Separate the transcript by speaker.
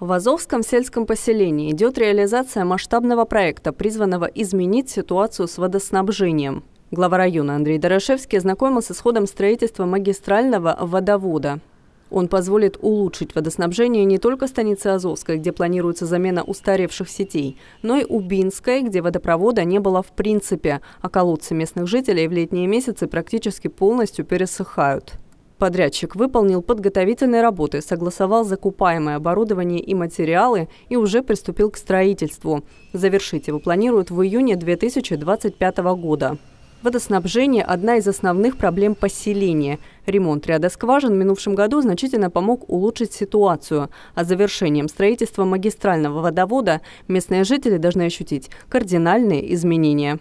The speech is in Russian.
Speaker 1: В Азовском сельском поселении идет реализация масштабного проекта, призванного изменить ситуацию с водоснабжением. Глава района Андрей Дорошевский ознакомился с ходом строительства магистрального водовода. Он позволит улучшить водоснабжение не только станицы Азовской, где планируется замена устаревших сетей, но и Убинской, где водопровода не было в принципе, а колодцы местных жителей в летние месяцы практически полностью пересыхают. Подрядчик выполнил подготовительные работы, согласовал закупаемое оборудование и материалы и уже приступил к строительству. Завершить его планируют в июне 2025 года. Водоснабжение – одна из основных проблем поселения. Ремонт ряда скважин в минувшем году значительно помог улучшить ситуацию, а завершением строительства магистрального водовода местные жители должны ощутить кардинальные изменения.